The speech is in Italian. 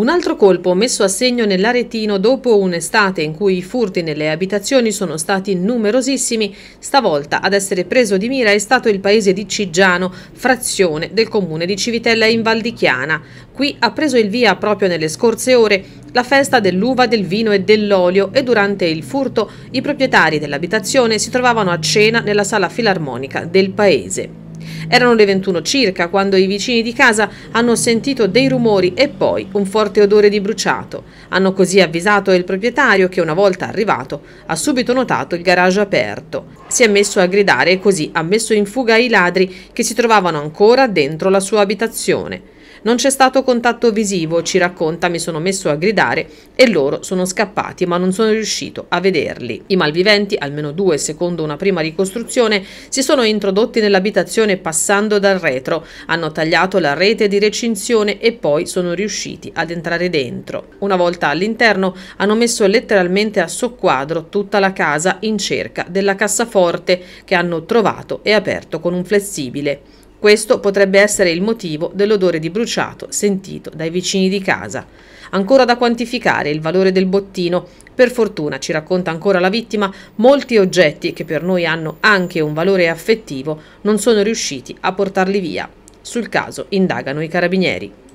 Un altro colpo messo a segno nell'Aretino dopo un'estate in cui i furti nelle abitazioni sono stati numerosissimi, stavolta ad essere preso di mira è stato il paese di Ciggiano, frazione del comune di Civitella in Valdichiana. Qui ha preso il via proprio nelle scorse ore la festa dell'uva, del vino e dell'olio e durante il furto i proprietari dell'abitazione si trovavano a cena nella sala filarmonica del paese. Erano le 21 circa quando i vicini di casa hanno sentito dei rumori e poi un forte odore di bruciato. Hanno così avvisato il proprietario che una volta arrivato ha subito notato il garage aperto. Si è messo a gridare e così ha messo in fuga i ladri che si trovavano ancora dentro la sua abitazione. Non c'è stato contatto visivo, ci racconta, mi sono messo a gridare e loro sono scappati ma non sono riuscito a vederli. I malviventi, almeno due secondo una prima ricostruzione, si sono introdotti nell'abitazione passando dal retro, hanno tagliato la rete di recinzione e poi sono riusciti ad entrare dentro. Una volta all'interno hanno messo letteralmente a soqquadro tutta la casa in cerca della cassaforte che hanno trovato e aperto con un flessibile. Questo potrebbe essere il motivo dell'odore di bruciato sentito dai vicini di casa. Ancora da quantificare il valore del bottino. Per fortuna, ci racconta ancora la vittima, molti oggetti che per noi hanno anche un valore affettivo non sono riusciti a portarli via. Sul caso indagano i carabinieri.